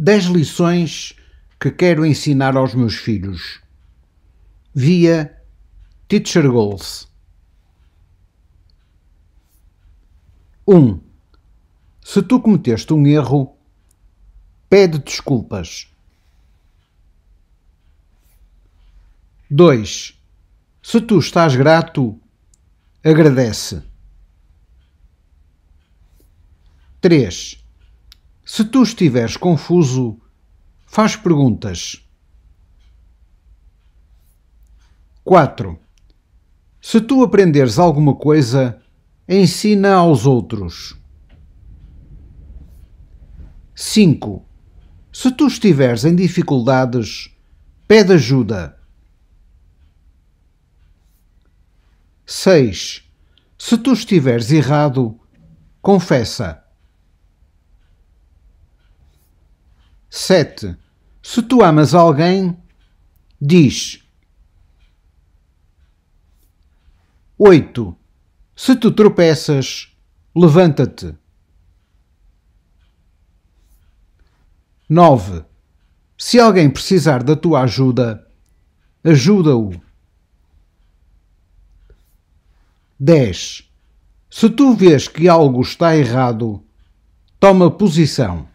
10 lições que quero ensinar aos meus filhos. Via Teacher Goals. 1. se tu cometeste um erro, pede desculpas. 2. Se tu estás grato, agradece. 3. Se tu estiveres confuso, faz perguntas. 4. Se tu aprenderes alguma coisa, ensina aos outros. 5. Se tu estiveres em dificuldades, pede ajuda. 6. Se tu estiveres errado, confessa. 7. Se tu amas alguém, diz. 8. Se tu tropeças, levanta-te. 9. Se alguém precisar da tua ajuda, ajuda-o. 10. Se tu vês que algo está errado, toma posição.